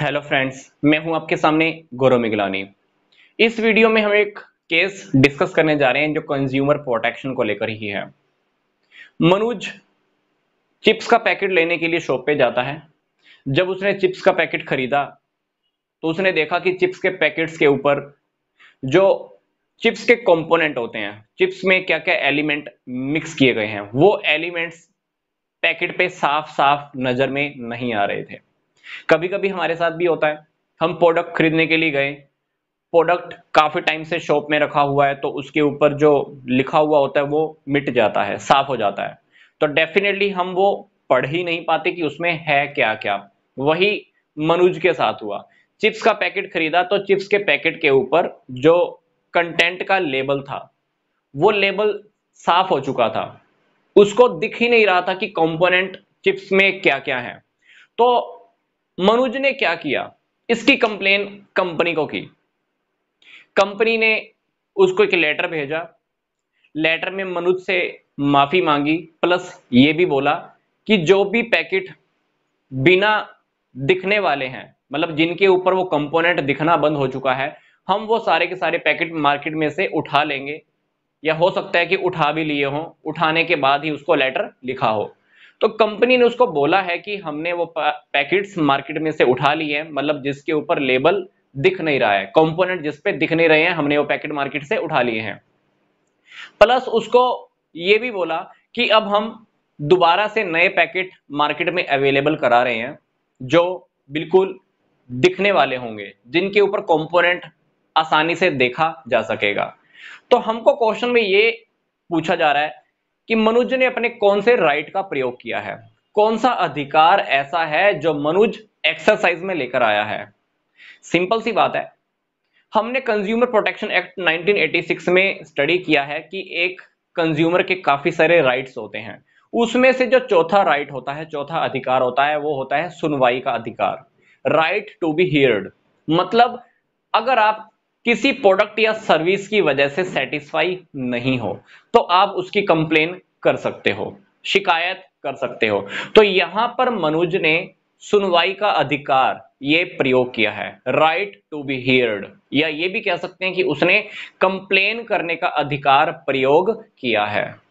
hello friends मैं हूं आपके सामने गौरव मिगलानी इस वीडियो में हम एक केस डिस्कस करने जा रहे हैं जो कंज्यूमर प्रोटेक्शन को लेकर ही है मनोज चिप्स का पैकेट लेने के लिए शॉप पे जाता है जब उसने चिप्स का पैकेट खरीदा तो उसने देखा कि चिप्स के पैकेट्स के ऊपर जो चिप्स के कंपोनेंट होते हैं चिप्स में क्या क्या एलिमेंट मिक्स किए गए हैं वो एलिमेंट्स पैकेट पे साफ साफ नजर में नहीं आ रहे थे कभी कभी हमारे साथ भी होता है हम प्रोडक्ट खरीदने के लिए गए प्रोडक्ट काफ़ी टाइम से शॉप में रखा हुआ है तो उसके ऊपर जो लिखा हुआ होता है वो मिट जाता है साफ हो जाता है तो डेफिनेटली हम वो पढ़ ही नहीं पाते कि उसमें है क्या क्या वही मनुज के साथ हुआ चिप्स का पैकेट खरीदा तो चिप्स के पैकेट के ऊपर जो कंटेंट का लेबल था वो लेबल साफ हो चुका था उसको दिख ही नहीं रहा था कि कंपोनेंट चिप्स में क्या क्या है तो मनुज ने क्या किया इसकी कंप्लेन कंपनी को की कंपनी ने उसको एक लेटर भेजा लेटर में मनुज से माफी मांगी प्लस ये भी बोला कि जो भी पैकेट बिना दिखने वाले हैं मतलब जिनके ऊपर वो कंपोनेंट दिखना बंद हो चुका है हम वो सारे के सारे पैकेट मार्केट में से उठा लेंगे या हो सकता है कि उठा भी लिए हों उठाने के बाद ही उसको लेटर लिखा हो तो कंपनी ने उसको बोला है कि हमने वो पैकेट्स मार्केट में से उठा लिए हैं मतलब जिसके ऊपर लेबल दिख नहीं रहा है कंपोनेंट जिसपे दिख नहीं रहे हैं हमने वो पैकेट मार्केट से उठा लिए हैं प्लस उसको ये भी बोला कि अब हम दोबारा से नए पैकेट मार्केट में अवेलेबल करा रहे हैं जो बिल्कुल दिखने वाले होंगे जिनके ऊपर कंपोनेंट आसानी से देखा जा सकेगा तो हमको क्वेश्चन में ये पूछा जा रहा है कि मनुज ने अपने कौन से राइट का प्रयोग किया है कौन सा अधिकार ऐसा है जो मनुज एक्सरसाइज में लेकर आया है सिंपल सी बात है हमने कंज्यूमर प्रोटेक्शन एक्ट 1986 में स्टडी किया है कि एक कंज्यूमर के काफी सारे राइट्स होते हैं उसमें से जो चौथा राइट होता है चौथा अधिकार होता है वो होता है सुनवाई का अधिकार राइट टू बी हियर्ड मतलब अगर आप किसी प्रोडक्ट या सर्विस की वजह से सेटिस्फाई नहीं हो तो आप उसकी कंप्लेन कर सकते हो शिकायत कर सकते हो तो यहां पर मनुज ने सुनवाई का अधिकार ये प्रयोग किया है राइट टू बी हियर्ड या ये भी कह सकते हैं कि उसने कंप्लेन करने का अधिकार प्रयोग किया है